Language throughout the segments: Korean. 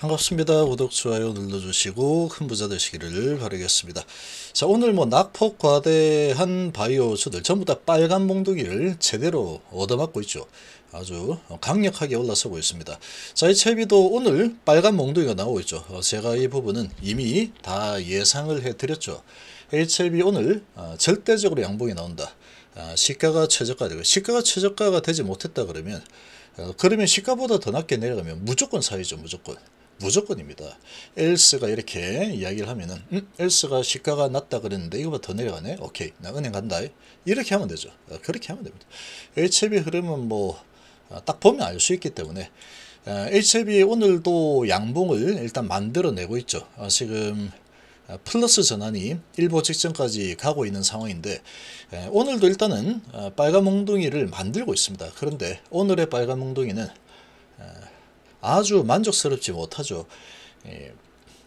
반갑습니다. 구독, 좋아요 눌러주시고 큰 부자 되시기를 바라겠습니다. 자, 오늘 뭐 낙폭 과대한 바이오주들 전부 다 빨간 몽둥이를 제대로 얻어맞고 있죠. 아주 강력하게 올라서고 있습니다. 자, 이 채비도 오늘 빨간 몽둥이가 나오고 있죠. 어, 제가 이 부분은 이미 다 예상을 해드렸죠. HLB 오늘 아, 절대적으로 양봉이 나온다. 아, 시가가 최저가 되고 시가가 최저가가 되지 못했다 그러면 어, 그러면 시가보다 더 낮게 내려가면 무조건 사이죠 무조건 무조건입니다. e l 가 이렇게 이야기를 하면은 음, e l 가 시가가 낮다 그랬는데 이거보다 더 내려가네. 오케이. 나 은행 간다. 이렇게 하면 되죠. 어, 그렇게 하면 됩니다. h b 흐름은 뭐딱 어, 보면 알 수 있기 때문에 어, h b 오늘도 양봉을 일단 만들어내고 있죠. 지금 플러스 전환이 일보 직전까지 가고 있는 상황인데 오늘도 일단은 빨간 몽둥이를 만들고 있습니다. 그런데 오늘의 빨간 몽둥이는 아주 만족스럽지 못하죠. 예,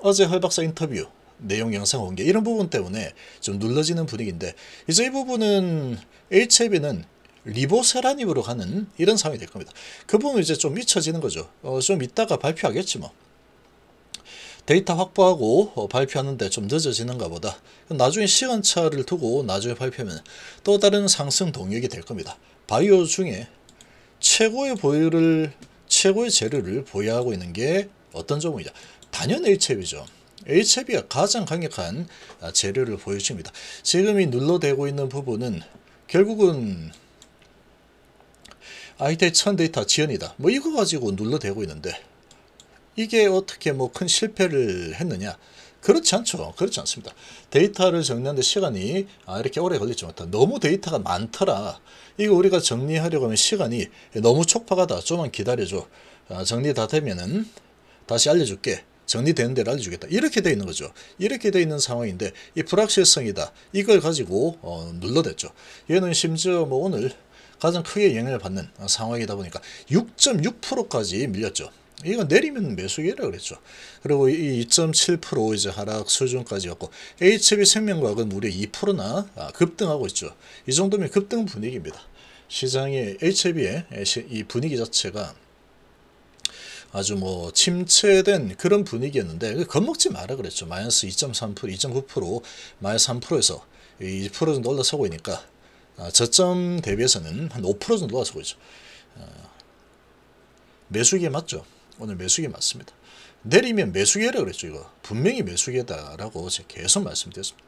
어제 헐 박사 인터뷰 내용 영상 온 게 이런 부분 때문에 좀 눌러지는 분위기인데 이제 이 부분은 HIV는 리보세라닙으로 가는 이런 상황이 될 겁니다. 그 부분은 이제 좀 미쳐지는 거죠. 어, 좀 이따가 발표하겠지 뭐. 데이터 확보하고 어, 발표하는데 좀 늦어지는가 보다. 나중에 시간차를 두고 나중에 발표하면 또 다른 상승 동력이 될 겁니다. 바이오 중에 최고의 보유를 최고의 재료를 보유하고 있는 게 어떤 종목이냐? 단연 HF이죠. HF가 가장 강력한 아, 재료를 보여줍니다. 지금 이 눌러대고 있는 부분은 결국은 아이텍 천데이터 지연이다. 뭐 이거 가지고 눌러대고 있는데 이게 어떻게 뭐 큰 실패를 했느냐? 그렇지 않죠. 그렇지 않습니다. 데이터를 정리하는데 시간이 아, 이렇게 오래 걸리지 못하 너무 데이터가 많더라. 이거 우리가 정리하려고 하면 시간이 너무 촉박하다. 좀만 기다려줘. 아, 정리 다 되면은 다시 알려줄게. 정리되는 대로 알려주겠다. 이렇게 돼 있는 거죠. 이렇게 돼 있는 상황인데 이 불확실성이다. 이걸 가지고 어, 눌러댔죠. 얘는 심지어 뭐 오늘 가장 크게 영향을 받는 상황이다 보니까 6.6%까지 밀렸죠. 이거 내리면 매수기라 그랬죠. 그리고 이 2.7% 이제 하락 수준까지였고 HB 생명과학은 무려 2%나 아, 급등하고 있죠. 이 정도면 급등 분위기입니다. 시장의 HB의 이 분위기 자체가 아주 뭐 침체된 그런 분위기였는데 그 겁먹지 마라 그랬죠. 마이너스 2.3%, 2.9%, 마이너스 3%에서 2% 정도 올라서고 있니까 아, 저점 대비해서는 한 5% 정도 올라서고 있죠. 아, 매수기에 맞죠. 오늘 매수기 맞습니다. 내리면 매수기라 그랬죠. 이거 분명히 매수기다라고 제가 계속 말씀드렸습니다.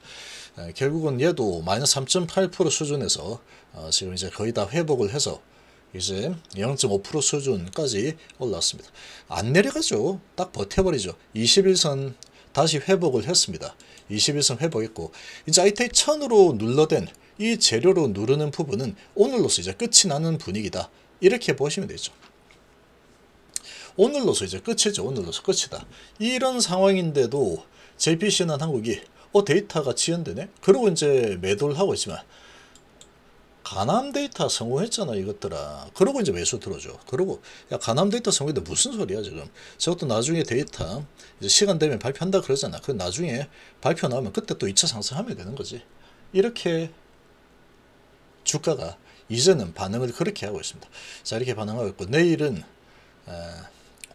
에, 아, 결국은 얘도 마이너스 3.8% 수준에서 어, 지금 이제 거의 다 회복을 해서 이제 0.5% 수준까지 올라왔습니다안 내려가죠. 딱 버텨버리죠. 21선 다시 회복을 했습니다. 21선 회복했고 이제 ITA 1000으로 눌러댄 이 재료로 누르는 부분은 오늘로서 이제 끝이 나는 분위기다. 이렇게 보시면 되죠. 오늘로서 이제 끝이죠. 오늘로서 끝이다. 이런 상황인데도 JPC는 한국이 어 데이터가 지연되네? 그러고 이제 매도를 하고 있지만 가남 데이터 성공했잖아 이것들아 그러고 이제 매수 들어줘 그러고 야 가남 데이터 성공했는데 무슨 소리야 지금 저것도 나중에 데이터 이제 시간 되면 발표한다 그러잖아 그 나중에 발표 나오면 그때 또 2차 상승하면 되는 거지 이렇게 주가가 이제는 반응을 그렇게 하고 있습니다 자 이렇게 반응하고 있고 내일은 어,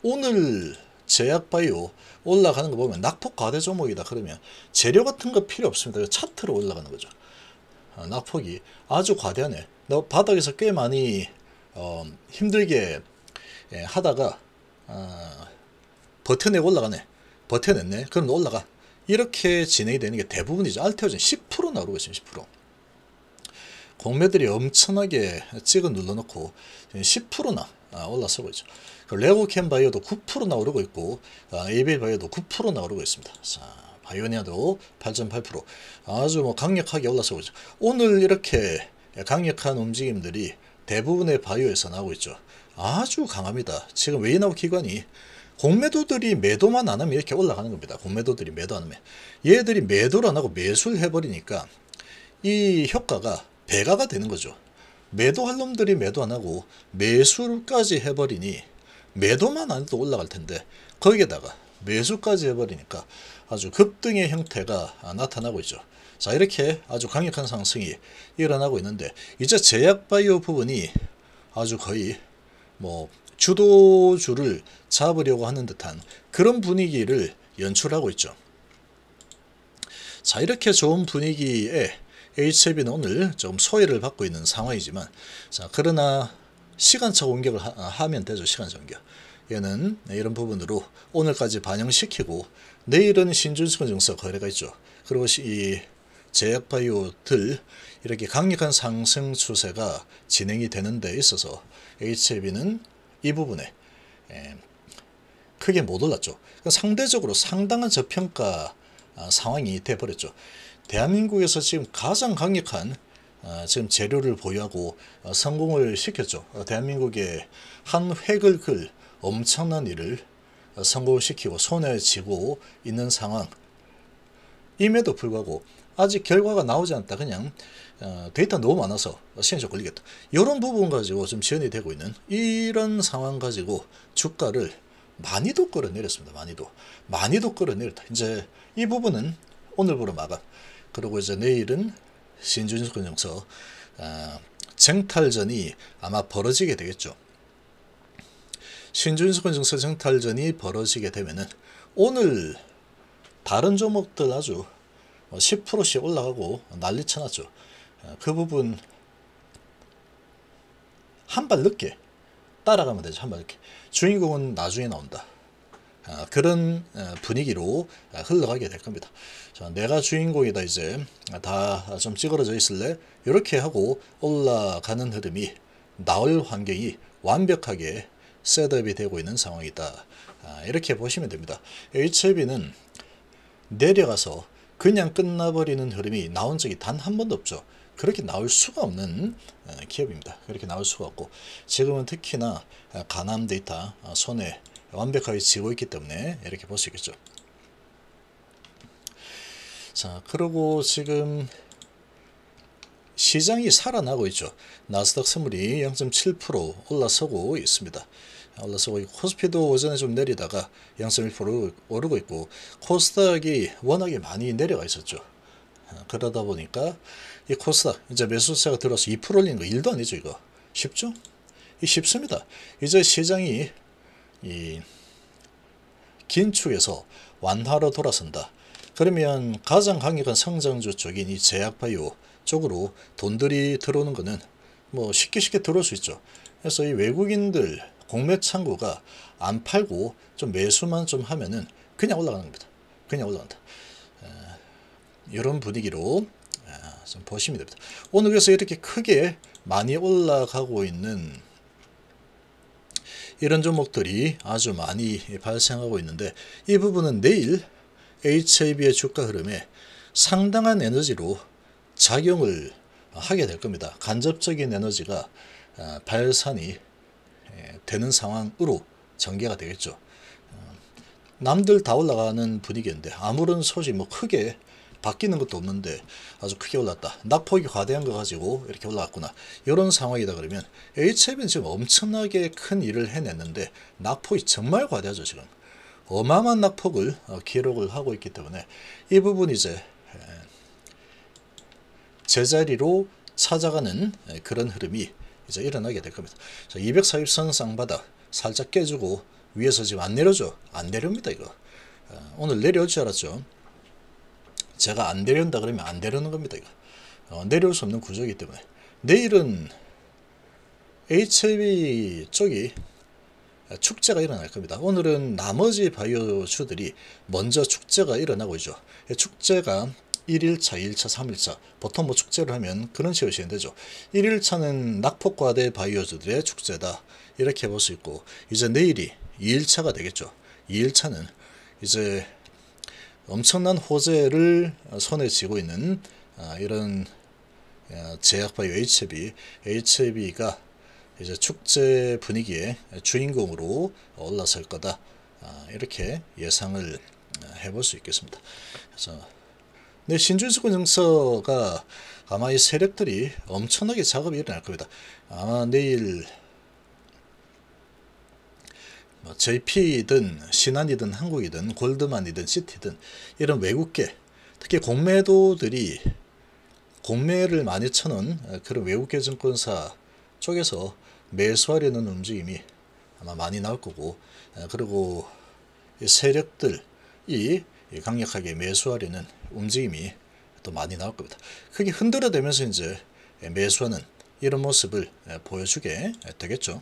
오늘 제약바이오 올라가는 거 보면 낙폭 과대 종목이다 그러면 재료 같은 거 필요 없습니다. 차트로 올라가는 거죠. 어, 낙폭이 아주 과대하네. 너 바닥에서 꽤 많이 어, 힘들게 예, 하다가 어, 버텨내고 올라가네. 버텨냈네. 그럼 올라가. 이렇게 진행이 되는 게 대부분이죠. 알테오젠 10% 나오고 있습니다. 10%. 공매들이 엄청나게 찍어 눌러놓고 10%나 예, 아, 올라서고 있죠. 그 레고캠 바이오도 9%나 오르고 있고 아, 에이벨 바이오도 9%나 오르고 있습니다. 자, 바이오니아도 8.8% 아주 뭐 강력하게 올라서고 있죠. 오늘 이렇게 강력한 움직임들이 대부분의 바이오에서 나오고 있죠. 아주 강합니다. 지금 웨인아웃 기관이 공매도들이 매도만 안 하면 이렇게 올라가는 겁니다. 공매도들이 매도 안 하면. 얘들이 매도를 안 하고 매수를 해버리니까 이 효과가 배가가 되는 거죠. 매도할 놈들이 매도 안 하고 매수까지 해버리니 매도만 안 해도 올라갈 텐데 거기에다가 매수까지 해버리니까 아주 급등의 형태가 나타나고 있죠. 자 이렇게 아주 강력한 상승이 일어나고 있는데 이제 제약바이오 부분이 아주 거의 뭐 주도주를 잡으려고 하는 듯한 그런 분위기를 연출하고 있죠. 자 이렇게 좋은 분위기에 HLB는 오늘 조금 소외를 받고 있는 상황이지만 자 그러나 시간차 공격을 하, 아, 면 되죠. 시간차 공격. 얘는 이런 부분으로 오늘까지 반영시키고 내일은 신준성 증서 거래가 있죠. 그리고 이 제약바이오들 이렇게 강력한 상승 추세가 진행이 되는 데 있어서 HLB는 이 부분에 에, 크게 못 올랐죠. 그러니까 상대적으로 상당한 저평가 아, 상황이 돼버렸죠. 대한민국에서 지금 가장 강력한 어, 지금 재료를 보유하고 어, 성공을 시켰죠. 어, 대한민국의 한 획을 그 엄청난 일을 성공시키고 손에 쥐고 있는 상황 임에도 불구하고 아직 결과가 나오지 않다. 그냥 데이터 너무 많아서 시간이 좀 걸리겠다. 이런 부분 가지고 좀 지연이 되고 있는 이런 상황 가지고 주가를 많이도 끌어내렸습니다. 많이도. 많이도 끌어내렸다. 이제 이 부분은 오늘부로 마감. 그리고 이제 내일은 신준수 근영서 어, 아, 쟁탈전이 아마 벌어지게 되겠죠. 신준수 근영서 쟁탈전이 벌어지게 되면은 오늘 다른 종목들 아주 10%씩 올라가고 난리 쳐놨죠. 아, 그 부분 한 발 늦게 따라가면 되죠. 한 발 늦게. 주인공은 나중에 나온다. 아, 그런 어, 분위기로 아, 흘러가게 될 겁니다. 자, 내가 주인공이다 이제 아, 다좀 찌그러져 있을래? 이렇게 하고 올라가는 흐름이 나올 환경이 완벽하게 셋업이 되고 있는 상황이다. 이렇게 보시면 됩니다. HB는 내려가서 그냥 끝나버리는 흐름이 나온 적이 단 한 번도 없죠. 그렇게 나올 수가 없는 어, 기업입니다. 그렇게 나올 수가 없고 지금은 특히나 가남 데이터 손해 완벽하게 지고 있기 때문에 이렇게 볼 수 있겠죠. 자, 그리고 지금 시장이 살아나고 있죠. 나스닥 선물이 0.7% 올라서고 있습니다. 올라서고 있고 코스피도 오전에 좀 내리다가 0.1% 오르고 있고 코스닥이 워낙에 많이 내려가 있었죠. 아, 그러다 보니까 이 코스닥 이제 매수세가 들어서 2%올리거 1도 아니죠 이거 쉽죠? 이 쉽습니다. 이제 시장이 이 긴축에서 완화로 돌아선다. 그러면 가장 강력한 성장주 쪽인 이 제약바이오 쪽으로 돈들이 들어오는 것은 뭐 쉽게 쉽게 들어올 수 있죠. 그래서 이 외국인들 공매 창구가 안 팔고 좀 매수만 좀 하면은 그냥 올라가는 겁니다. 그냥 올라간다. 이런 분위기로 좀 보시면 됩니다. 오늘 그래서 이렇게 크게 많이 올라가고 있는 이런 종목들이 아주 많이 발생하고 있는데 이 부분은 내일 HIB의 주가 흐름에 상당한 에너지로 작용을 하게 될 겁니다. 간접적인 에너지가 아, 발산이 예, 되는 상황으로 전개가 되겠죠. 어, 남들 다 올라가는 분위기인데 아무런 소식 뭐 크게 바뀌는 것도 없는데 아주 크게 올랐다. 낙폭이 과대한 거 가지고 이렇게 올라왔구나. 이런 상황이다 그러면 HF은 지금 엄청나게 큰 일을 해냈는데 낙폭이 정말 과대하죠 지금. 어마어마한 낙폭을 어, 기록을 하고 있기 때문에 이 부분 이제 제자리로 찾아가는 그런 흐름이 이제 일어나게 될 겁니다. 자, 240선 쌍바닥 살짝 깨주고 위에서 지금 안 내려줘. 안내려니다 이거. 어, 오늘 내려올 줄 알았죠. 제가 안되려온다 그러면 안 되려는 오 겁니다. 이거. 어, 내려올 수 없는 구조이기 때문에 내일은 h i v 쪽이 축제가 일어날 겁니다. 오늘은 나머지 바이오주들이 먼저 축제가 일어나고 있죠. 예, 축제가 1일차, 2일차, 3일차 보통 뭐 축제를 하면 그런 식으로 진행되죠. 1일차는 낙폭과대 바이오주들의 축제다 이렇게 볼 수 있고 이제 내일이 2일차가 되겠죠. 2일차는 이제 엄청난 호재를 손에 쥐고 있는 아, 이런 아, 제약바 HB, HB가 이제 축제 분위기의 주인공으로 올라설 거다. 아, 이렇게 예상을 해볼 수 있겠습니다. 그래서 네, 신주의수권 정서가 아마 이 세력들이 엄청나게 작업이 일어날 겁니다. 아마 내일 JP든 뭐 신한이든 한국이든 골드만이든 시티든 이런 외국계 특히 공매도들이 공매를 많이 쳐놓은 그런 외국계 증권사 쪽에서 매수하려는 움직임이 아마 많이 나올 거고 그리고 세력들이 강력하게 매수하려는 움직임이 또 많이 나올 겁니다. 크게 흔들어대면서 이제 매수하는 이런 모습을 보여주게 되겠죠.